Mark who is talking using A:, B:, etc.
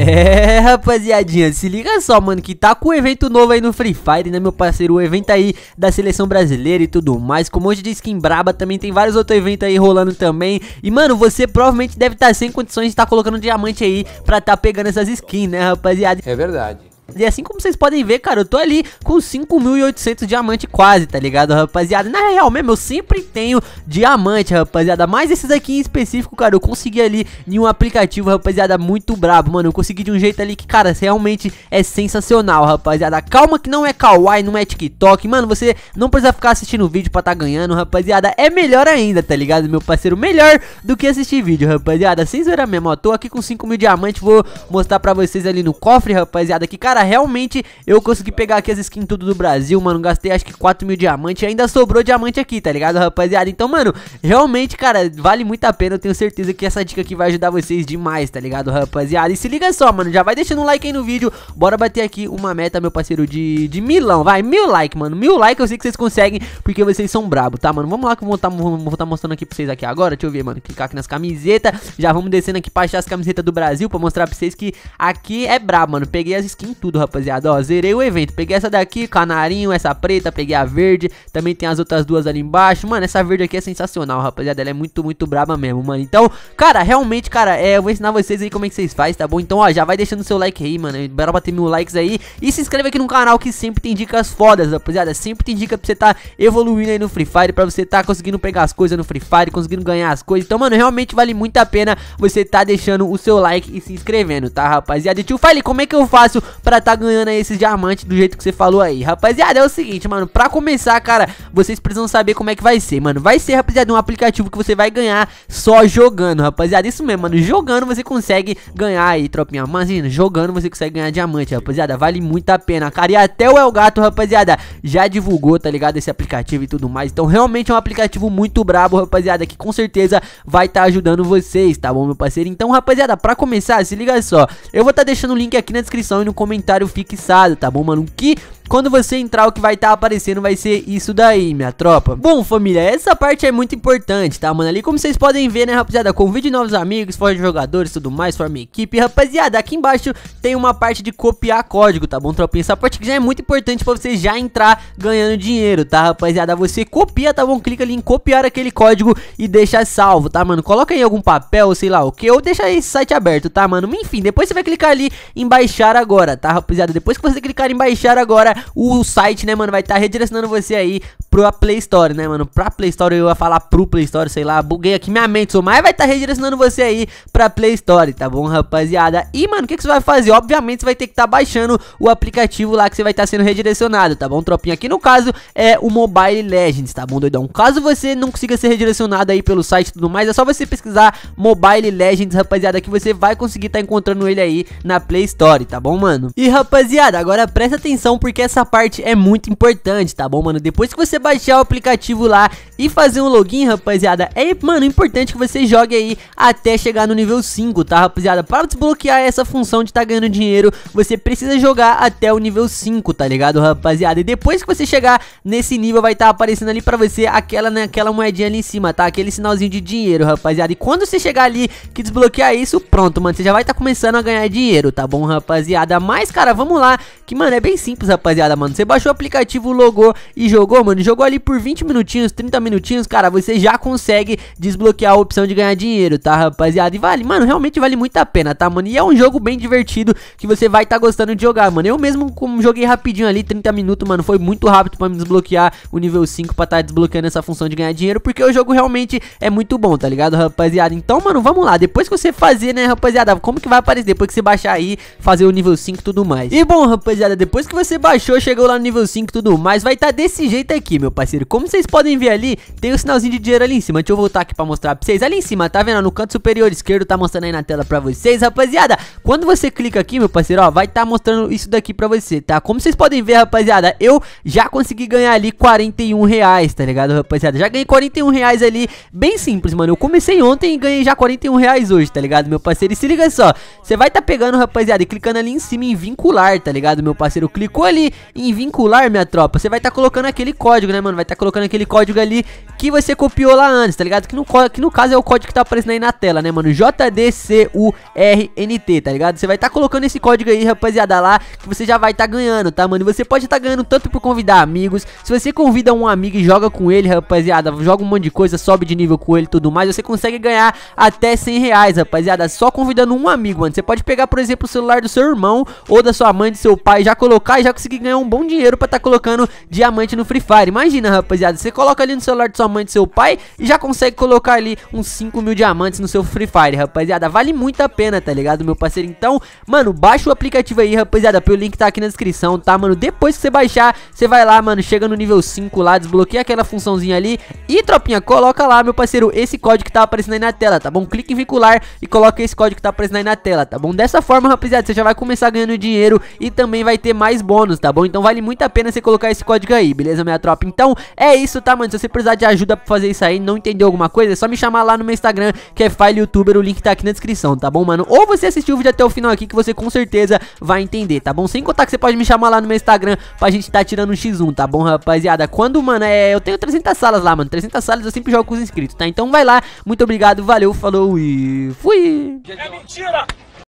A: É, rapaziadinha, se liga só, mano, que tá com um evento novo aí no Free Fire, né, meu parceiro? O evento aí da seleção brasileira e tudo mais, com um monte de skin braba também, tem vários outros eventos aí rolando também. E, mano, você provavelmente deve estar tá sem condições de estar tá colocando diamante aí pra tá pegando essas skins, né, rapaziada? É verdade. E assim como vocês podem ver, cara, eu tô ali com 5.800 diamante quase, tá ligado, rapaziada? Na real mesmo, eu sempre tenho diamante, rapaziada. Mas esses aqui em específico, cara, eu consegui ali em um aplicativo, rapaziada, muito brabo. Mano, eu consegui de um jeito ali que, cara, realmente é sensacional, rapaziada. Calma que não é kawaii, não é TikTok. Mano, você não precisa ficar assistindo vídeo pra tá ganhando, rapaziada. É melhor ainda, tá ligado, meu parceiro? Melhor do que assistir vídeo, rapaziada. Sem zoeira mesmo, ó. Tô aqui com 5 mil diamantes, vou mostrar pra vocês ali no cofre, rapaziada, que, cara... Cara, realmente eu consegui pegar aqui as skins tudo do Brasil, mano. Gastei acho que 4 mil diamantes ainda sobrou diamante aqui, tá ligado, rapaziada? Então, mano, realmente, cara, vale muito a pena. Eu tenho certeza que essa dica aqui vai ajudar vocês demais, tá ligado, rapaziada? E se liga só, mano, já vai deixando um like aí no vídeo. Bora bater aqui uma meta, meu parceiro, de, de milão. Vai, mil like, mano. Mil like eu sei que vocês conseguem, porque vocês são brabo, tá, mano? Vamos lá que eu vou estar tá, tá mostrando aqui pra vocês aqui agora. Deixa eu ver, mano. Clicar aqui nas camisetas. Já vamos descendo aqui pra achar as camisetas do Brasil pra mostrar pra vocês que aqui é brabo, mano. Peguei as skins tudo tudo, rapaziada. Ó, zerei o evento. Peguei essa daqui, canarinho, essa preta, peguei a verde. Também tem as outras duas ali embaixo. Mano, essa verde aqui é sensacional, rapaziada. Ela é muito, muito braba mesmo, mano. Então, cara, realmente, cara, é, eu vou ensinar vocês aí como é que vocês fazem, tá bom? Então, ó, já vai deixando seu like aí, mano. Bora bater mil likes aí. E se inscreve aqui no canal que sempre tem dicas fodas, rapaziada. Sempre tem dica pra você tá evoluindo aí no Free Fire, pra você tá conseguindo pegar as coisas no Free Fire, conseguindo ganhar as coisas. Então, mano, realmente vale muito a pena você tá deixando o seu like e se inscrevendo, tá, rapaziada? E tio File, como é que eu faço pra tá ganhando aí esses diamantes do jeito que você falou aí. Rapaziada, é o seguinte, mano, pra começar, cara, vocês precisam saber como é que vai ser, mano. Vai ser, rapaziada, um aplicativo que você vai ganhar só jogando, rapaziada. Isso mesmo, mano, jogando você consegue ganhar aí, tropinha. Imagina, jogando você consegue ganhar diamante, rapaziada. Vale muito a pena, cara. E até o Elgato, rapaziada, já divulgou, tá ligado, esse aplicativo e tudo mais. Então, realmente é um aplicativo muito brabo, rapaziada, que com certeza vai estar tá ajudando vocês, tá bom, meu parceiro? Então, rapaziada, pra começar, se liga só. Eu vou estar tá deixando o link aqui na descrição e no comentário comentário fixado, tá bom, mano? Que quando você entrar, o que vai estar tá aparecendo vai ser isso daí, minha tropa. Bom, família, essa parte é muito importante, tá, mano? Ali, como vocês podem ver, né, rapaziada, convide novos amigos, forge jogadores, tudo mais, forma equipe. Rapaziada, aqui embaixo tem uma parte de copiar código, tá bom, tropinha? Essa parte que já é muito importante pra você já entrar ganhando dinheiro, tá, rapaziada? Você copia, tá bom? Clica ali em copiar aquele código e deixa salvo, tá, mano? Coloca em algum papel, sei lá o que, ou deixa esse site aberto, tá, mano? Enfim, depois você vai clicar ali em baixar agora, tá, rapaziada? Depois que você clicar em baixar agora, o site, né, mano, vai estar tá redirecionando você aí pro Play Store, né, mano? Pra Play Store, eu ia falar pro Play Store, sei lá, buguei aqui minha mente, sou mais vai estar tá redirecionando você aí pra Play Store, tá bom, rapaziada? E, mano, o que, que você vai fazer? Obviamente, você vai ter que estar tá baixando o aplicativo lá que você vai estar tá sendo redirecionado, tá bom, tropinha? Aqui no caso é o Mobile Legends, tá bom, doidão? Caso você não consiga ser redirecionado aí pelo site e tudo mais, é só você pesquisar Mobile Legends, rapaziada, que você vai conseguir estar tá encontrando ele aí na Play Store, tá bom, mano? E, rapaziada, agora presta atenção porque essa essa parte é muito importante, tá bom, mano? Depois que você baixar o aplicativo lá e fazer um login, rapaziada, é, mano, importante que você jogue aí até chegar no nível 5, tá, rapaziada? Para desbloquear essa função de tá ganhando dinheiro, você precisa jogar até o nível 5, tá ligado, rapaziada? E depois que você chegar nesse nível, vai estar tá aparecendo ali pra você aquela, né, aquela moedinha ali em cima, tá? Aquele sinalzinho de dinheiro, rapaziada. E quando você chegar ali que desbloquear isso, pronto, mano, você já vai estar tá começando a ganhar dinheiro, tá bom, rapaziada? Mas, cara, vamos lá, que, mano, é bem simples, rapaziada rapaziada, mano. Você baixou o aplicativo, logou e jogou, mano. Jogou ali por 20 minutinhos, 30 minutinhos, cara, você já consegue desbloquear a opção de ganhar dinheiro, tá, rapaziada? E vale, mano, realmente vale muito a pena, tá, mano? E é um jogo bem divertido que você vai estar tá gostando de jogar, mano. Eu mesmo como joguei rapidinho ali, 30 minutos, mano, foi muito rápido pra me desbloquear o nível 5 pra estar tá desbloqueando essa função de ganhar dinheiro, porque o jogo realmente é muito bom, tá ligado, rapaziada? Então, mano, vamos lá. Depois que você fazer, né, rapaziada, como que vai aparecer? Depois que você baixar aí, fazer o nível 5 e tudo mais. E bom, rapaziada, depois que você baixar baixou, chegou lá no nível 5 e tudo mais, vai estar tá desse jeito aqui, meu parceiro. Como vocês podem ver ali, tem o um sinalzinho de dinheiro ali em cima. Deixa eu voltar aqui pra mostrar pra vocês. Ali em cima, tá vendo? No canto superior esquerdo, tá mostrando aí na tela pra vocês, rapaziada. Quando você clica aqui, meu parceiro, ó, vai estar tá mostrando isso daqui pra você, tá? Como vocês podem ver, rapaziada, eu já consegui ganhar ali 41 reais, tá ligado, rapaziada? Já ganhei 41 reais ali, bem simples, mano. Eu comecei ontem e ganhei já 41 reais hoje, tá ligado, meu parceiro? E se liga só, você vai estar tá pegando, rapaziada, e clicando ali em cima em vincular, tá ligado, meu parceiro? Clicou ali em vincular minha tropa, você vai estar tá colocando aquele código, né, mano? Vai estar tá colocando aquele código ali que você copiou lá antes, tá ligado? Que no, que no caso é o código que tá aparecendo aí na tela, né, mano? JDCURNT, tá ligado? Você vai tá colocando esse código aí, rapaziada, lá, que você já vai tá ganhando, tá, mano? E você pode tá ganhando tanto por convidar amigos, se você convida um amigo e joga com ele, rapaziada, joga um monte de coisa, sobe de nível com ele e tudo mais, você consegue ganhar até 100 reais, rapaziada, só convidando um amigo, mano. Você pode pegar, por exemplo, o celular do seu irmão ou da sua mãe, do seu pai, já colocar e já conseguir ganhar um bom dinheiro pra tá colocando diamante no Free Fire. Imagina, rapaziada, você coloca ali no celular de sua mãe do seu pai e já consegue colocar ali uns 5 mil diamantes no seu Free Fire, rapaziada. Vale muito a pena, tá ligado, meu parceiro? Então, mano, baixa o aplicativo aí, rapaziada, pelo link tá aqui na descrição, tá, mano? Depois que você baixar, você vai lá, mano, chega no nível 5 lá, desbloqueia aquela funçãozinha ali e, tropinha, coloca lá, meu parceiro, esse código que tá aparecendo aí na tela, tá bom? Clique em vincular e coloca esse código que tá aparecendo aí na tela, tá bom? Dessa forma, rapaziada, você já vai começar ganhando dinheiro e também vai ter mais bônus, tá bom? Então vale muito a pena você colocar esse código aí, beleza, minha tropa? Então, é isso, tá, mano? Se você precisar de ajuda, ajuda pra fazer isso aí, não entendeu alguma coisa, é só me chamar lá no meu Instagram, que é FileYouTuber, o link tá aqui na descrição, tá bom, mano? Ou você assistiu o vídeo até o final aqui, que você com certeza vai entender, tá bom? Sem contar que você pode me chamar lá no meu Instagram pra gente tá tirando um X1, tá bom, rapaziada? Quando, mano, é... eu tenho 300 salas lá, mano, 300 salas eu sempre jogo com os inscritos, tá? Então vai lá, muito obrigado, valeu, falou e fui! É mentira!